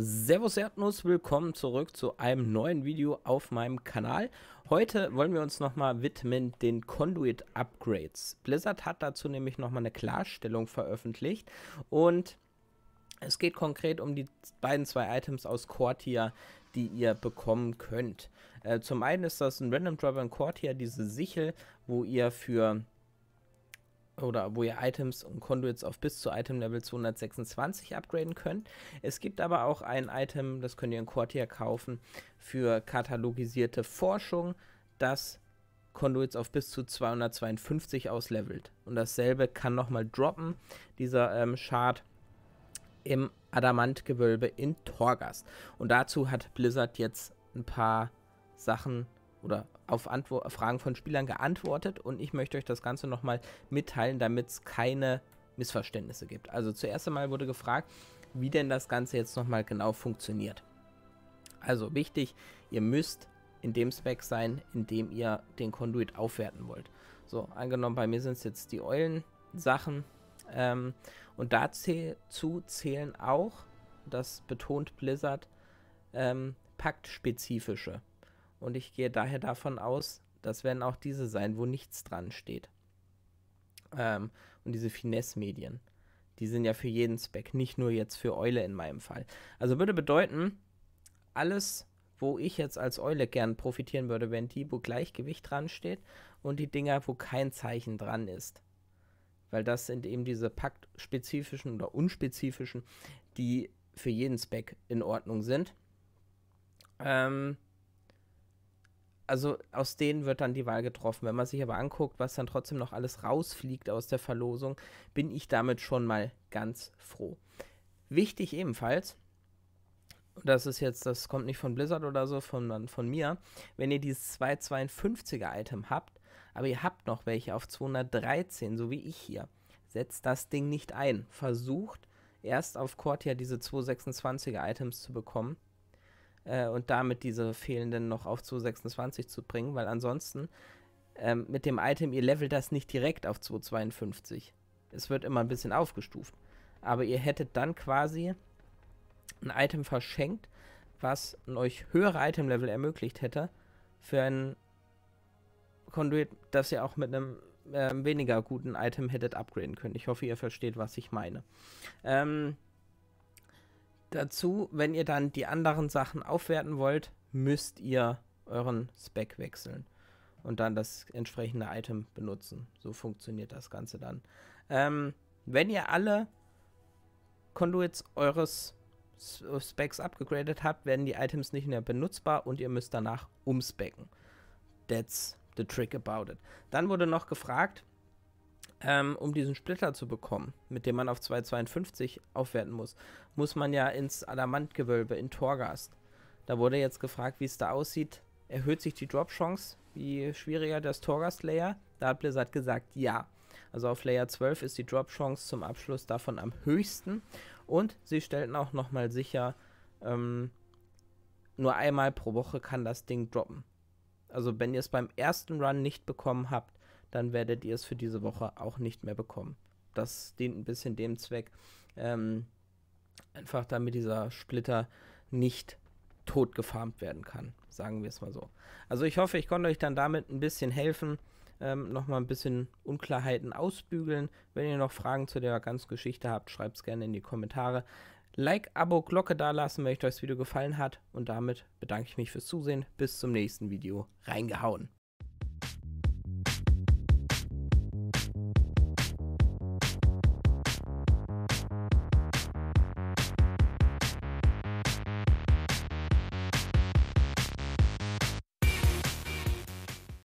Servus Erdnuss, willkommen zurück zu einem neuen Video auf meinem Kanal. Heute wollen wir uns nochmal widmen den Conduit Upgrades. Blizzard hat dazu nämlich nochmal eine Klarstellung veröffentlicht und es geht konkret um die beiden zwei Items aus Cortier, die ihr bekommen könnt. Äh, zum einen ist das ein Random Driver in Cortier, diese Sichel, wo ihr für oder wo ihr Items und Conduits auf bis zu Item Level 226 upgraden könnt. Es gibt aber auch ein Item, das könnt ihr in Quartier kaufen, für katalogisierte Forschung, das Conduits auf bis zu 252 auslevelt. Und dasselbe kann nochmal droppen, dieser ähm, Shard im Adamantgewölbe in Torgas. Und dazu hat Blizzard jetzt ein paar Sachen oder auf Antwo Fragen von Spielern geantwortet und ich möchte euch das Ganze nochmal mitteilen, damit es keine Missverständnisse gibt. Also zuerst einmal wurde gefragt, wie denn das Ganze jetzt nochmal genau funktioniert. Also wichtig, ihr müsst in dem Spec sein, in dem ihr den Konduit aufwerten wollt. So, angenommen, bei mir sind es jetzt die Eulensachen Ähm, und dazu zählen auch, das betont Blizzard, ähm, paktspezifische und ich gehe daher davon aus, das werden auch diese sein, wo nichts dran steht. Ähm, und diese Finesse-Medien, die sind ja für jeden Speck, nicht nur jetzt für Eule in meinem Fall. Also würde bedeuten, alles, wo ich jetzt als Eule gern profitieren würde, wenn die, wo Gleichgewicht dran steht und die Dinger, wo kein Zeichen dran ist. Weil das sind eben diese paktspezifischen oder unspezifischen, die für jeden Speck in Ordnung sind. Ähm, also aus denen wird dann die Wahl getroffen. Wenn man sich aber anguckt, was dann trotzdem noch alles rausfliegt aus der Verlosung, bin ich damit schon mal ganz froh. Wichtig ebenfalls, das ist jetzt, das kommt nicht von Blizzard oder so, sondern von mir, wenn ihr dieses 252er Item habt, aber ihr habt noch welche auf 213, so wie ich hier, setzt das Ding nicht ein. Versucht erst auf Cortia diese 226er Items zu bekommen äh, und damit diese fehlenden noch auf 226 zu bringen, weil ansonsten ähm, mit dem Item, ihr levelt das nicht direkt auf 252. Es wird immer ein bisschen aufgestuft. Aber ihr hättet dann quasi ein Item verschenkt, was euch höhere Item-Level ermöglicht hätte, für ein Conduit, das ihr auch mit einem äh, weniger guten Item hättet upgraden können. Ich hoffe, ihr versteht, was ich meine. Ähm, Dazu, wenn ihr dann die anderen Sachen aufwerten wollt, müsst ihr euren Spec wechseln und dann das entsprechende Item benutzen. So funktioniert das Ganze dann. Ähm, wenn ihr alle Conduits eures Specs abgegradet habt, werden die Items nicht mehr benutzbar und ihr müsst danach umspecken. That's the trick about it. Dann wurde noch gefragt, ähm, um diesen Splitter zu bekommen, mit dem man auf 252 aufwerten muss, muss man ja ins Adamantgewölbe in Torgast. Da wurde jetzt gefragt, wie es da aussieht. Erhöht sich die Drop-Chance? Wie schwieriger das Torgast-Layer? Da hat Blizzard gesagt, ja. Also auf Layer 12 ist die Drop-Chance zum Abschluss davon am höchsten. Und sie stellten auch nochmal sicher, ähm, nur einmal pro Woche kann das Ding droppen. Also wenn ihr es beim ersten Run nicht bekommen habt, dann werdet ihr es für diese Woche auch nicht mehr bekommen. Das dient ein bisschen dem Zweck, ähm, einfach damit dieser Splitter nicht tot gefarmt werden kann, sagen wir es mal so. Also ich hoffe, ich konnte euch dann damit ein bisschen helfen, ähm, nochmal ein bisschen Unklarheiten ausbügeln. Wenn ihr noch Fragen zu der ganzen Geschichte habt, schreibt es gerne in die Kommentare. Like, Abo, Glocke dalassen, wenn euch das Video gefallen hat. Und damit bedanke ich mich fürs Zusehen. Bis zum nächsten Video. Reingehauen.